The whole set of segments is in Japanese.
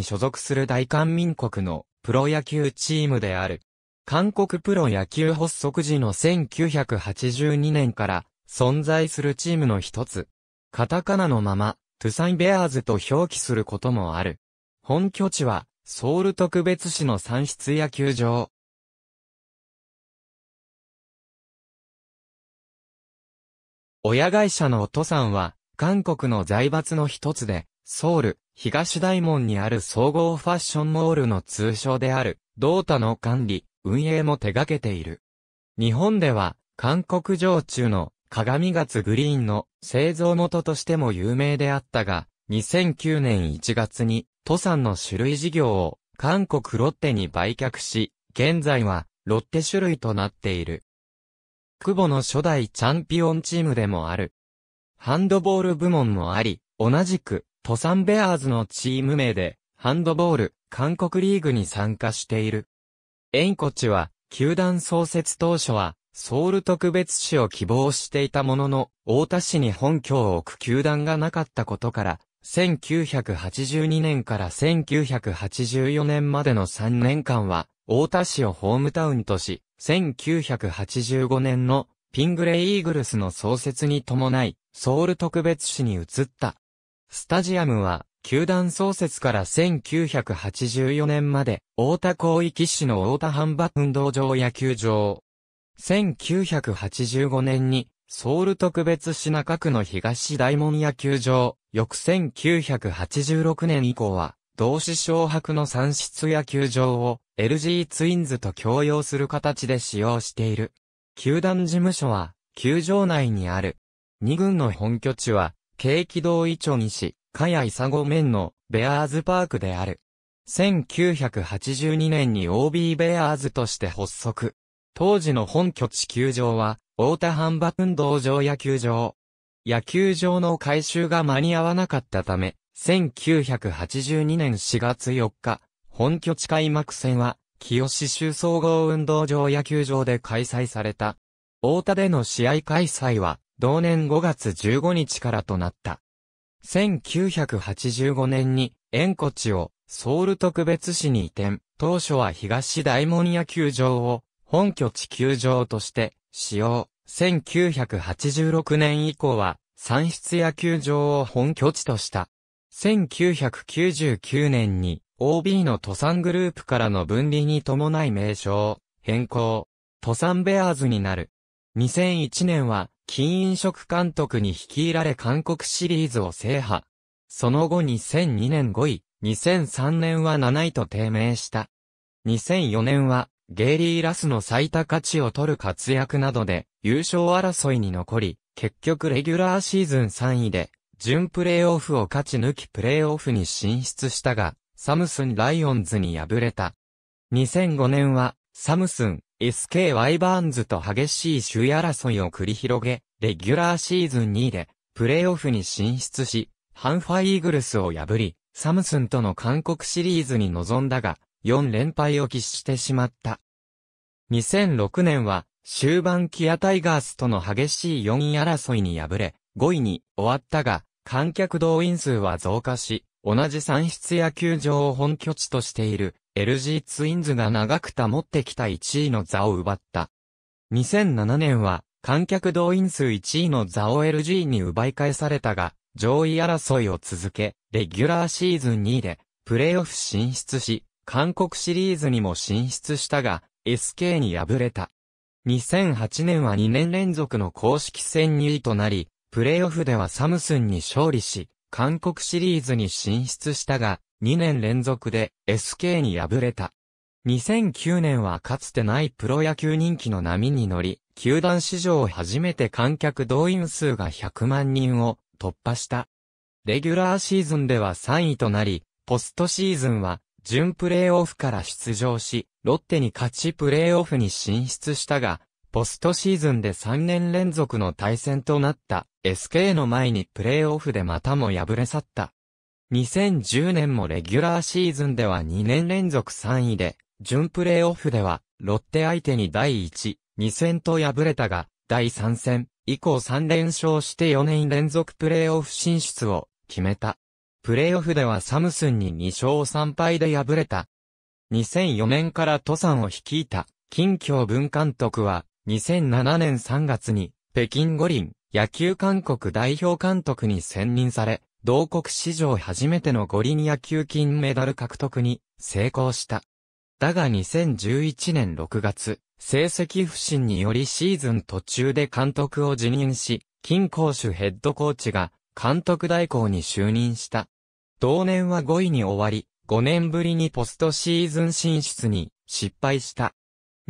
に所属する大韓民国のプロ野球チームである。韓国プロ野球発足時の1982年から存在するチームの一つ。カタカナのまま、トゥサンベアーズと表記することもある。本拠地は、ソウル特別市の産出野球場。親会社のお父さんは、韓国の財閥の一つで、ソウル、東大門にある総合ファッションモールの通称である、ドータの管理、運営も手掛けている。日本では、韓国上中の鏡月グリーンの製造元としても有名であったが、2009年1月に、登山の種類事業を韓国ロッテに売却し、現在はロッテ種類となっている。久保の初代チャンピオンチームでもある。ハンドボール部門もあり、同じくトサンベアーズのチーム名で、ハンドボール、韓国リーグに参加している。エンコチは、球団創設当初は、ソウル特別市を希望していたものの、大田市に本拠を置く球団がなかったことから、1982年から1984年までの3年間は、大田市をホームタウンとし、1985年のピングレイイーグルスの創設に伴い、ソウル特別市に移った。スタジアムは、球団創設から1984年まで、大田広域市の大田半馬運動場野球場。1985年に、ソウル特別市中区の東大門野球場、翌1986年以降は、同志小白の産出野球場を LG ツインズと共用する形で使用している。球団事務所は、球場内にある。2軍の本拠地は、京気道伊町西、茅伊佐五面のベアーズパークである。1982年に OB ベアーズとして発足。当時の本拠地球場は、大田半馬運動場野球場。野球場の改修が間に合わなかったため、1982年4月4日、本拠地開幕戦は、清志州総合運動場野球場で開催された。大田での試合開催は、同年5月15日からとなった。1985年に、円古地をソウル特別市に移転、当初は東大門野球場を本拠地球場として使用。1986年以降は、産出野球場を本拠地とした。1999年に OB の登山グループからの分離に伴い名称、変更、登山ベアーズになる。2001年は金飲食監督に率いられ韓国シリーズを制覇。その後2002年5位、2003年は7位と低迷した。2004年は、ゲイリー・ラスの最多価値を取る活躍などで、優勝争いに残り、結局レギュラーシーズン3位で、準プレーオフを勝ち抜きプレーオフに進出したが、サムスン・ライオンズに敗れた。2005年は、サムスン、SK ワイバーンズと激しい首位争いを繰り広げ、レギュラーシーズン2位で、プレイオフに進出し、ハンファイーグルスを破り、サムスンとの韓国シリーズに臨んだが、4連敗を喫してしまった。2006年は、終盤キアタイガースとの激しい4位争いに敗れ、5位に終わったが、観客動員数は増加し、同じ産出野球場を本拠地としている LG ツインズが長く保ってきた1位の座を奪った。2007年は、観客動員数1位の座を LG に奪い返されたが、上位争いを続け、レギュラーシーズン2位で、プレイオフ進出し、韓国シリーズにも進出したが、SK に敗れた。2008年は2年連続の公式戦2位となり、プレイオフではサムスンに勝利し、韓国シリーズに進出したが、2年連続で SK に敗れた。2009年はかつてないプロ野球人気の波に乗り、球団史上初めて観客動員数が100万人を突破した。レギュラーシーズンでは3位となり、ポストシーズンは準プレーオフから出場し、ロッテに勝ちプレーオフに進出したが、ポストシーズンで3年連続の対戦となった SK の前にプレーオフでまたも敗れ去った。2010年もレギュラーシーズンでは2年連続3位で、準プレーオフでは、ロッテ相手に第1、2戦と敗れたが、第3戦、以降3連勝して4年連続プレーオフ進出を決めた。プレーオフではサムスンに2勝3敗で敗れた。2004年から登山を率いた、近況文監督は、2007年3月に、北京五輪、野球韓国代表監督に選任され、同国史上初めての五輪野球金メダル獲得に成功した。だが2011年6月、成績不振によりシーズン途中で監督を辞任し、金公主ヘッドコーチが監督代行に就任した。同年は5位に終わり、5年ぶりにポストシーズン進出に失敗した。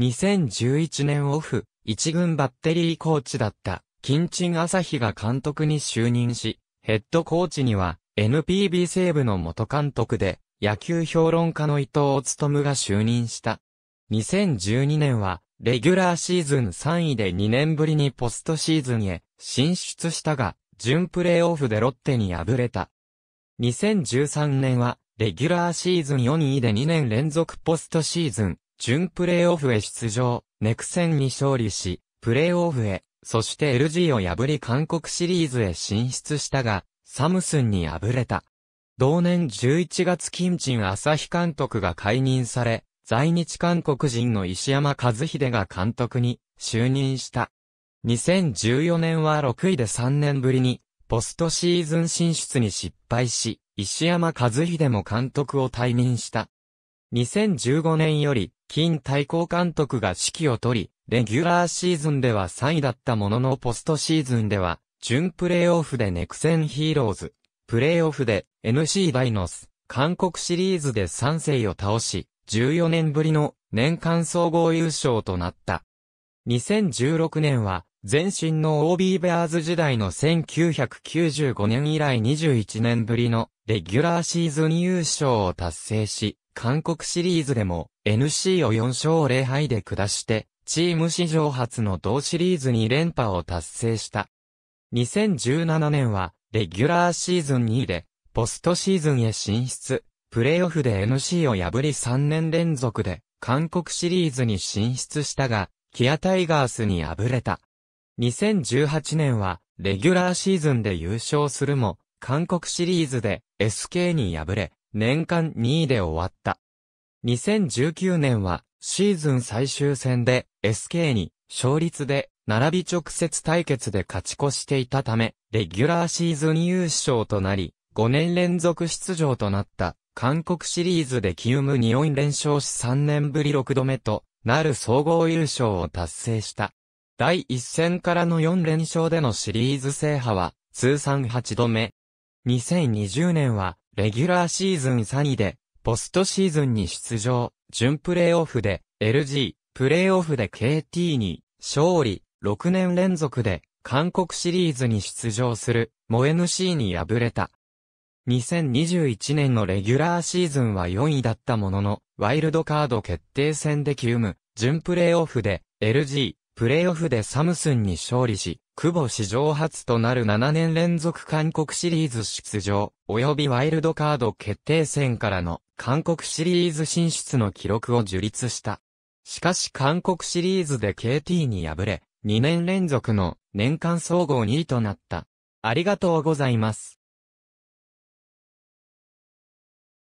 2011年オフ、一軍バッテリーコーチだった金鎮朝日が監督に就任し、ヘッドコーチには NPB 西部の元監督で野球評論家の伊藤務が就任した。2012年はレギュラーシーズン3位で2年ぶりにポストシーズンへ進出したが、準プレーオフでロッテに敗れた。2013年はレギュラーシーズン4位で2年連続ポストシーズン、準プレーオフへ出場、ネクセンに勝利し、プレーオフへ、そして LG を破り韓国シリーズへ進出したが、サムスンに敗れた。同年11月金陳朝日監督が解任され、在日韓国人の石山和秀が監督に就任した。2014年は6位で3年ぶりに、ポストシーズン進出に失敗し、石山和秀も監督を退任した。2015年より、金対抗監督が指揮を取り、レギュラーシーズンでは3位だったもののポストシーズンでは、準プレーオフでネクセンヒーローズ、プレーオフで NC ダイノス、韓国シリーズで3世を倒し、14年ぶりの年間総合優勝となった。2016年は、前身の OB ベアーズ時代の1995年以来21年ぶりのレギュラーシーズン優勝を達成し、韓国シリーズでも NC を4勝0敗で下して、チーム史上初の同シリーズ2連覇を達成した。2017年は、レギュラーシーズン2位で、ポストシーズンへ進出、プレイオフで NC を破り3年連続で、韓国シリーズに進出したが、キアタイガースに敗れた。2018年は、レギュラーシーズンで優勝するも、韓国シリーズで SK に敗れ、年間2位で終わった。2019年は、シーズン最終戦で SK に勝率で並び直接対決で勝ち越していたため、レギュラーシーズン優勝となり、5年連続出場となった韓国シリーズでキウム2ン連勝し3年ぶり6度目となる総合優勝を達成した。第1戦からの4連勝でのシリーズ制覇は通算8度目。2020年はレギュラーシーズン3位でポストシーズンに出場、準プレイオフで LG、プレーオフで KT に勝利、6年連続で韓国シリーズに出場する、モ NC に敗れた。2021年のレギュラーシーズンは4位だったものの、ワイルドカード決定戦で急務、準プレーオフで LG、プレーオフでサムスンに勝利し、久保史上初となる7年連続韓国シリーズ出場、及びワイルドカード決定戦からの韓国シリーズ進出の記録を樹立した。しかし韓国シリーズで KT に敗れ、2年連続の年間総合2位となった。ありがとうございます。